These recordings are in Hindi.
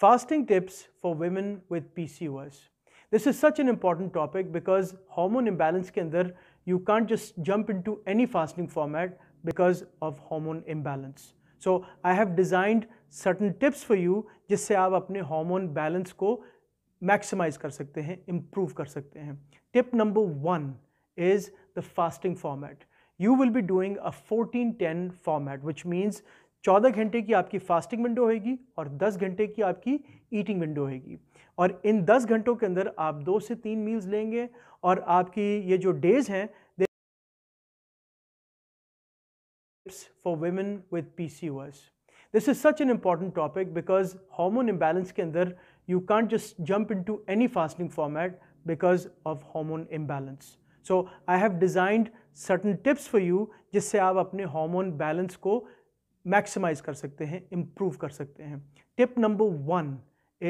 Fasting tips for women with PCOS. This is such an important topic because hormone imbalance can there, you can't just jump into any fasting format because of hormone imbalance. So I have designed certain tips for you जिससे आप अपने hormone balance को maximize कर सकते हैं, improve कर सकते हैं. Tip number one is the fasting format. You will be doing a 14-10 format, which means 14 घंटे की आपकी फास्टिंग विंडो होगी और 10 घंटे की आपकी ईटिंग विंडो होगी और इन 10 घंटों के अंदर आप दो से तीन मील्स लेंगे और आपकी ये जो डेज हैं for women with P C this is such an important topic because hormone imbalance के अंदर you can't just jump into any fasting format because of hormone imbalance so I have designed certain tips for you जिससे आप अपने हार्मोन बैलेंस को मैक्सिमाइज कर सकते हैं इम्प्रूव कर सकते हैं tip number one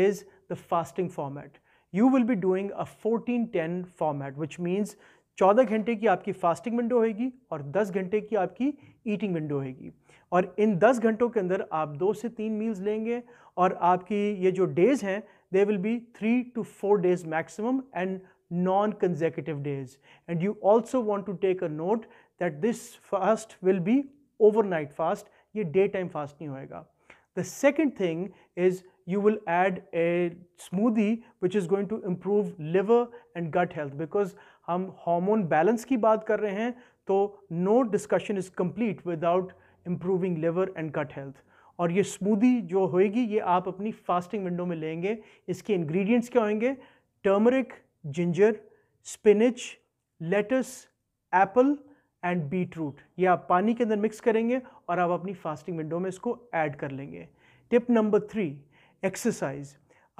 is the fasting format you will be doing a fourteen ten format which means चौदह घंटे की आपकी फास्टिंग विंडो होगी और दस घंटे की आपकी ईटिंग विंडो होगी और इन दस घंटों के अंदर आप दो से तीन मील्स लेंगे और आपकी ये जो डेज़ हैं they will be three two four days maximum and non consecutive days and you also want to take a note that this fast will be overnight fast ये डे टाइम फास्ट नहीं होएगा the second thing is you will add a smoothie which is going to improve liver and gut health because हम हार्मोन बैलेंस की बात कर रहे हैं तो no discussion is complete without improving liver and gut health और ये स्मूदी जो होएगी ये आप अपनी फास्टिंग विंडो में लेंगे इसके इन्ग्रीडियंट्स क्या होंगे turmeric ginger spinach lettuce apple and beetroot ये आप पानी के अंदर मिक्स करेंगे और आप अपनी फास्टिंग विंडो में इसको ऐड कर लेंगे टिप नंबर थ्री एक्सरसाइज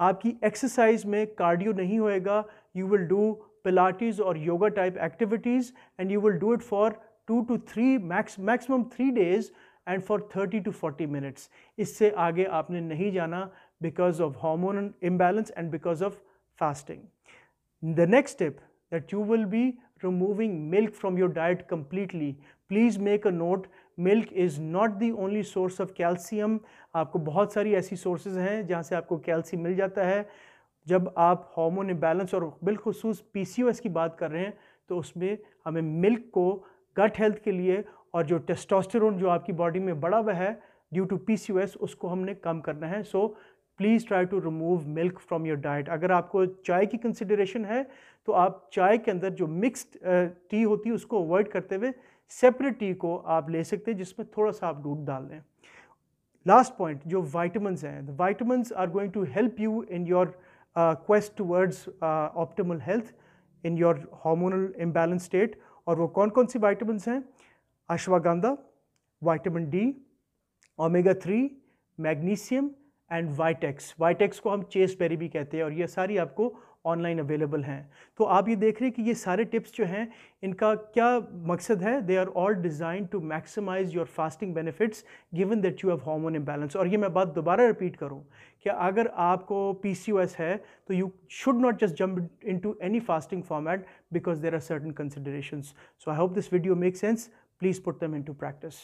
आपकी एक्सरसाइज में कार्डियो नहीं होएगा यू विल डू पिलाटीज और yoga type activities and you will do it for two to three max maximum three days and for thirty to forty minutes इससे आगे आपने नहीं जाना because of hormone imbalance and because of fasting the next tip that you will be removing milk from your diet completely. Please make a note milk is not the only source of calcium आपको बहुत सारी ऐसी सोर्सेज हैं जहाँ से आपको कैल्शियम मिल जाता है जब आप हॉमोन बैलेंस और बिलखसूस पी सी एस की बात कर रहे हैं तो उसमें हमें मिल्क को गट हेल्थ के लिए और जो टेस्टोस्टेरोन जो आपकी बॉडी में बढ़ा हुआ है due to P C S उसको हमने कम करना है so so, please try to remove milk from your diet अगर आपको चाय की कंसिडरेशन है तो आप चाय के अंदर जो मिक्सड टी होती है उसको अवॉइड करते हुए सेपरेट टी को आप ले सकते हैं जिसमें थोड़ा सा आप दूध डाल दें लास्ट पॉइंट जो वाइटमिन हैं vitamins are going to help you in your quest towards optimal health in your hormonal imbalance state और वो कौन कौन सी वाइटमिन हैं ashwagandha vitamin D omega three magnesium and vitex vitex को हम चेस पेरी भी कहते हैं और ये सारी आपको ऑनलाइन अवेलेबल हैं तो आप ये देख रहे हैं कि ये सारे टिप्स जो हैं इनका क्या मकसद है they are all design to maximise your fasting benefits given that you have hormone imbalance और ये मैं बात दोबारा रिपीट करूँ कि अगर आपको पी है तो you should not just jump into any fasting format because there are certain consideration so I hope this video make sense please put them in to practice